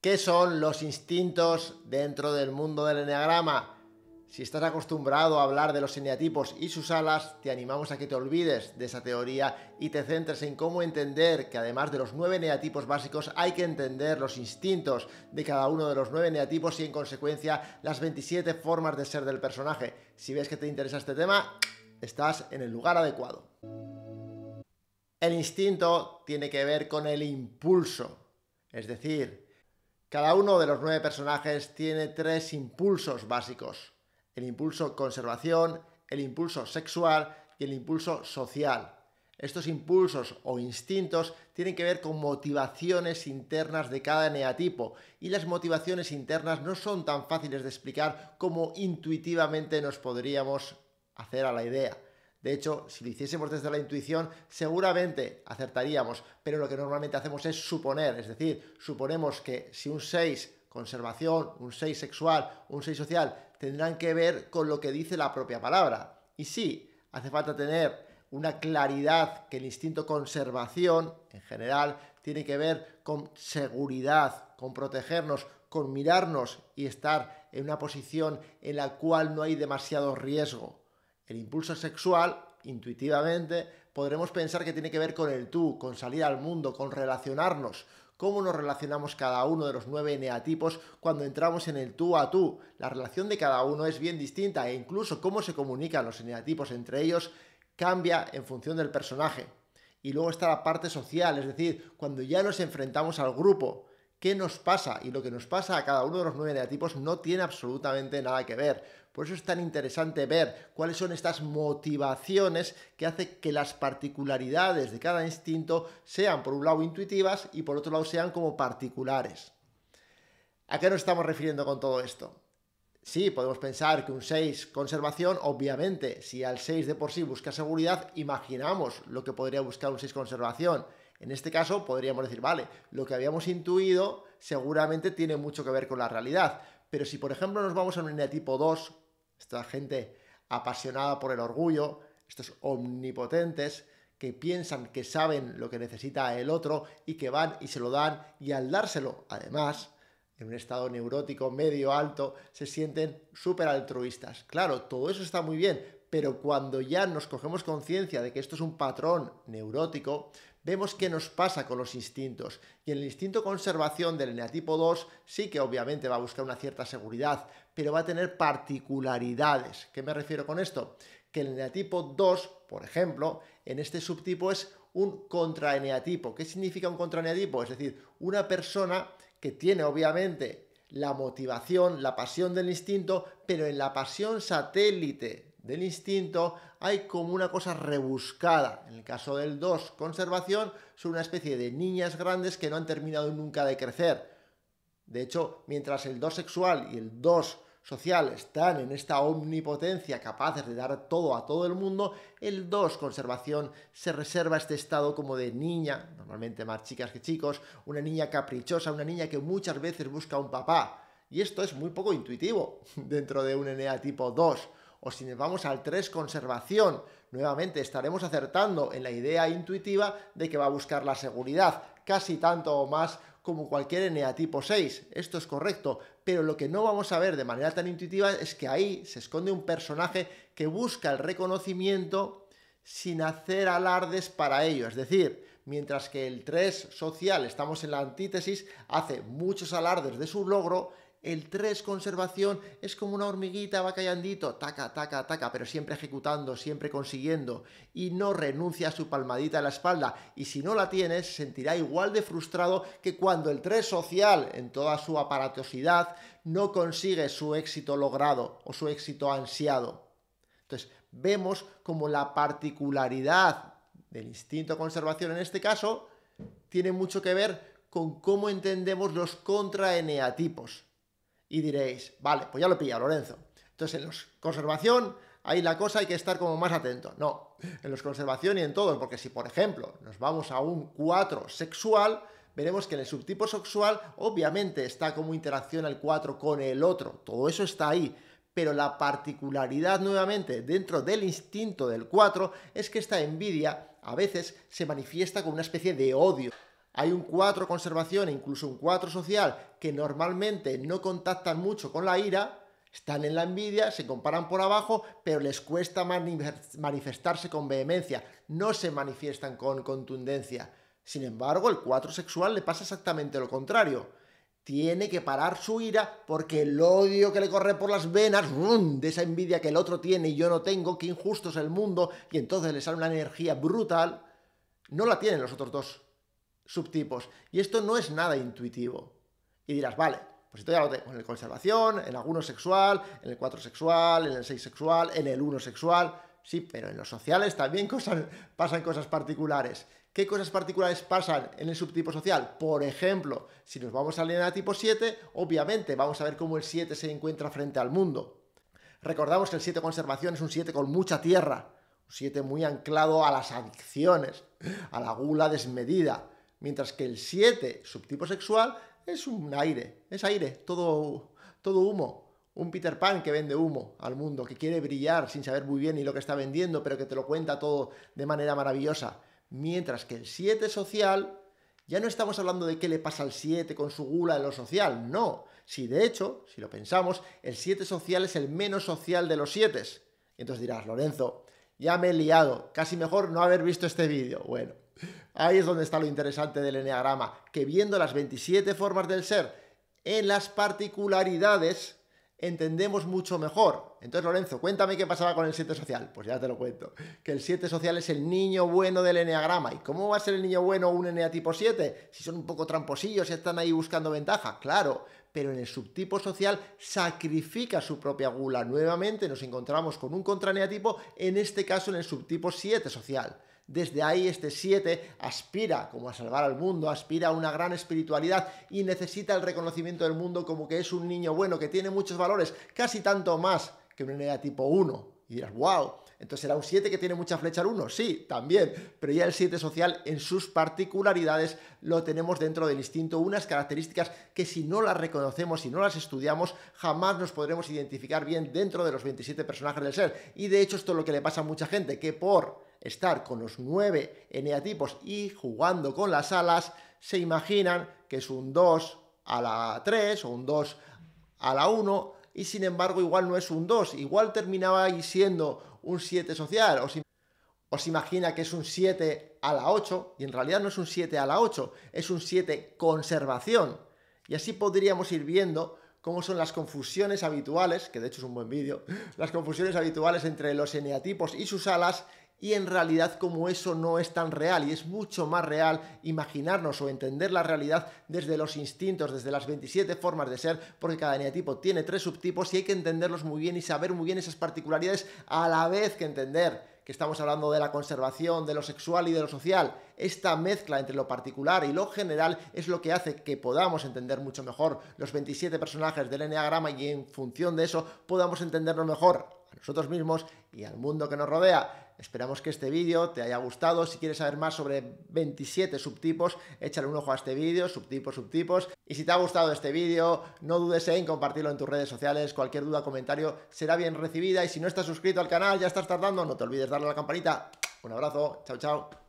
¿Qué son los instintos dentro del mundo del enneagrama? Si estás acostumbrado a hablar de los eneatipos y sus alas, te animamos a que te olvides de esa teoría y te centres en cómo entender que además de los nueve eneatipos básicos hay que entender los instintos de cada uno de los nueve eneatipos y en consecuencia las 27 formas de ser del personaje. Si ves que te interesa este tema, estás en el lugar adecuado. El instinto tiene que ver con el impulso, es decir, cada uno de los nueve personajes tiene tres impulsos básicos. El impulso conservación, el impulso sexual y el impulso social. Estos impulsos o instintos tienen que ver con motivaciones internas de cada neatipo, y las motivaciones internas no son tan fáciles de explicar como intuitivamente nos podríamos hacer a la idea. De hecho, si lo hiciésemos desde la intuición, seguramente acertaríamos, pero lo que normalmente hacemos es suponer, es decir, suponemos que si un 6 conservación, un 6 sexual, un 6 social, tendrán que ver con lo que dice la propia palabra. Y sí, hace falta tener una claridad que el instinto conservación, en general, tiene que ver con seguridad, con protegernos, con mirarnos y estar en una posición en la cual no hay demasiado riesgo. El impulso sexual, intuitivamente, podremos pensar que tiene que ver con el tú, con salir al mundo, con relacionarnos, cómo nos relacionamos cada uno de los nueve neatipos cuando entramos en el tú a tú. La relación de cada uno es bien distinta e incluso cómo se comunican los neatipos entre ellos cambia en función del personaje. Y luego está la parte social, es decir, cuando ya nos enfrentamos al grupo, qué nos pasa y lo que nos pasa a cada uno de los nueve neatipos no tiene absolutamente nada que ver. Por eso es tan interesante ver cuáles son estas motivaciones que hacen que las particularidades de cada instinto sean por un lado intuitivas y por otro lado sean como particulares. ¿A qué nos estamos refiriendo con todo esto? Sí, podemos pensar que un 6 conservación, obviamente, si al 6 de por sí busca seguridad, imaginamos lo que podría buscar un 6 conservación. En este caso podríamos decir, vale, lo que habíamos intuido seguramente tiene mucho que ver con la realidad. Pero si por ejemplo nos vamos a un tipo 2, esta gente apasionada por el orgullo, estos omnipotentes que piensan que saben lo que necesita el otro y que van y se lo dan y al dárselo, además, en un estado neurótico medio alto, se sienten súper altruistas. Claro, todo eso está muy bien, pero cuando ya nos cogemos conciencia de que esto es un patrón neurótico, vemos qué nos pasa con los instintos. Y el instinto conservación del eneatipo 2 sí que obviamente va a buscar una cierta seguridad, pero va a tener particularidades. ¿Qué me refiero con esto? Que el eneatipo 2, por ejemplo, en este subtipo es un contraeneatipo. ¿Qué significa un contraeneatipo? Es decir, una persona que tiene obviamente la motivación, la pasión del instinto, pero en la pasión satélite del instinto hay como una cosa rebuscada. En el caso del 2, conservación, son una especie de niñas grandes que no han terminado nunca de crecer. De hecho, mientras el 2 sexual y el 2 social están en esta omnipotencia capaces de dar todo a todo el mundo, el 2, conservación, se reserva este estado como de niña, normalmente más chicas que chicos, una niña caprichosa, una niña que muchas veces busca un papá. Y esto es muy poco intuitivo dentro de un ENEA tipo 2. O si nos vamos al 3, conservación, nuevamente estaremos acertando en la idea intuitiva de que va a buscar la seguridad, casi tanto o más como cualquier ENEA tipo 6. Esto es correcto, pero lo que no vamos a ver de manera tan intuitiva es que ahí se esconde un personaje que busca el reconocimiento sin hacer alardes para ello. Es decir, mientras que el 3 social, estamos en la antítesis, hace muchos alardes de su logro, el 3 conservación es como una hormiguita, va callandito, taca, taca, taca, pero siempre ejecutando, siempre consiguiendo y no renuncia a su palmadita en la espalda. Y si no la tienes, sentirá igual de frustrado que cuando el 3 social, en toda su aparatosidad, no consigue su éxito logrado o su éxito ansiado. Entonces, vemos como la particularidad del instinto conservación en este caso tiene mucho que ver con cómo entendemos los contraeneatipos. Y diréis, vale, pues ya lo pilla Lorenzo. Entonces, en los conservación, ahí la cosa hay que estar como más atento. No, en los conservación y en todo, porque si, por ejemplo, nos vamos a un 4 sexual, veremos que en el subtipo sexual, obviamente, está como interacción el 4 con el otro. Todo eso está ahí. Pero la particularidad nuevamente dentro del instinto del 4 es que esta envidia a veces se manifiesta con una especie de odio. Hay un 4 conservación e incluso un 4 social que normalmente no contactan mucho con la ira, están en la envidia, se comparan por abajo, pero les cuesta manifestarse con vehemencia, no se manifiestan con contundencia. Sin embargo, el 4 sexual le pasa exactamente lo contrario. Tiene que parar su ira porque el odio que le corre por las venas, de esa envidia que el otro tiene y yo no tengo, qué injusto es el mundo, y entonces le sale una energía brutal, no la tienen los otros dos subtipos. Y esto no es nada intuitivo. Y dirás, vale, pues esto ya lo tengo en el conservación, en alguno sexual, en el 4 sexual, en el 6 sexual, en el 1 sexual. Sí, pero en los sociales también pasan cosas particulares. ¿Qué cosas particulares pasan en el subtipo social? Por ejemplo, si nos vamos a la línea tipo 7, obviamente vamos a ver cómo el 7 se encuentra frente al mundo. Recordamos que el 7 conservación es un 7 con mucha tierra, un 7 muy anclado a las adicciones, a la gula desmedida, Mientras que el 7, subtipo sexual, es un aire, es aire, todo, todo humo. Un Peter Pan que vende humo al mundo, que quiere brillar sin saber muy bien ni lo que está vendiendo, pero que te lo cuenta todo de manera maravillosa. Mientras que el 7 social, ya no estamos hablando de qué le pasa al 7 con su gula en lo social, no. Si de hecho, si lo pensamos, el 7 social es el menos social de los 7. Entonces dirás, Lorenzo, ya me he liado, casi mejor no haber visto este vídeo. Bueno, Ahí es donde está lo interesante del enneagrama, que viendo las 27 formas del ser en las particularidades, entendemos mucho mejor. Entonces, Lorenzo, cuéntame qué pasaba con el 7 social. Pues ya te lo cuento. Que el 7 social es el niño bueno del enneagrama. ¿Y cómo va a ser el niño bueno un enneatipo tipo 7? Si son un poco tramposillos y están ahí buscando ventaja. Claro, pero en el subtipo social sacrifica su propia gula. Nuevamente nos encontramos con un contraneatipo, en este caso en el subtipo 7 social. Desde ahí este 7 aspira como a salvar al mundo, aspira a una gran espiritualidad y necesita el reconocimiento del mundo como que es un niño bueno, que tiene muchos valores, casi tanto más que un Enea tipo 1. Y dirás, wow, entonces será un 7 que tiene mucha flecha al 1, sí, también, pero ya el 7 social en sus particularidades lo tenemos dentro del instinto, unas características que si no las reconocemos, y no las estudiamos, jamás nos podremos identificar bien dentro de los 27 personajes del ser. Y de hecho esto es lo que le pasa a mucha gente, que por estar con los nueve eneatipos y jugando con las alas, se imaginan que es un 2 a la 3 o un 2 a la 1 y sin embargo igual no es un 2, igual terminaba ahí siendo un 7 social. os imagina que es un 7 a la 8 y en realidad no es un 7 a la 8, es un 7 conservación. Y así podríamos ir viendo cómo son las confusiones habituales, que de hecho es un buen vídeo, las confusiones habituales entre los eneatipos y sus alas y en realidad como eso no es tan real y es mucho más real imaginarnos o entender la realidad desde los instintos, desde las 27 formas de ser, porque cada eneatipo tiene tres subtipos y hay que entenderlos muy bien y saber muy bien esas particularidades a la vez que entender que estamos hablando de la conservación, de lo sexual y de lo social. Esta mezcla entre lo particular y lo general es lo que hace que podamos entender mucho mejor los 27 personajes del eneagrama y en función de eso podamos entenderlo mejor a nosotros mismos y al mundo que nos rodea. Esperamos que este vídeo te haya gustado. Si quieres saber más sobre 27 subtipos, échale un ojo a este vídeo, subtipos, subtipos. Y si te ha gustado este vídeo, no dudes en compartirlo en tus redes sociales. Cualquier duda, comentario será bien recibida. Y si no estás suscrito al canal, ya estás tardando, no te olvides darle a la campanita. Un abrazo, chao, chao.